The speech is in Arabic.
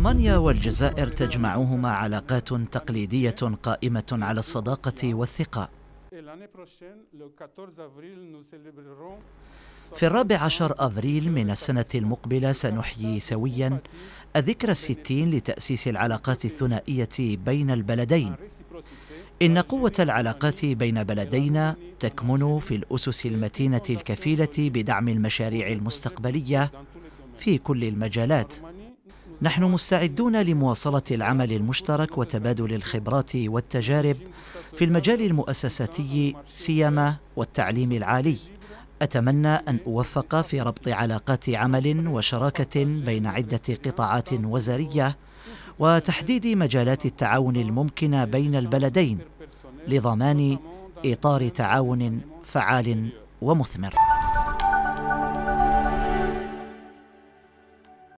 رومانيا والجزائر تجمعهما علاقات تقليدية قائمة على الصداقة والثقة في الرابع عشر أفريل من السنة المقبلة سنحيي سويا الذكرى الستين لتأسيس العلاقات الثنائية بين البلدين إن قوة العلاقات بين بلدينا تكمن في الأسس المتينة الكفيلة بدعم المشاريع المستقبلية في كل المجالات نحن مستعدون لمواصلة العمل المشترك وتبادل الخبرات والتجارب في المجال المؤسساتي سيما والتعليم العالي أتمنى أن أوفق في ربط علاقات عمل وشراكة بين عدة قطاعات وزاريه وتحديد مجالات التعاون الممكنة بين البلدين لضمان إطار تعاون فعال ومثمر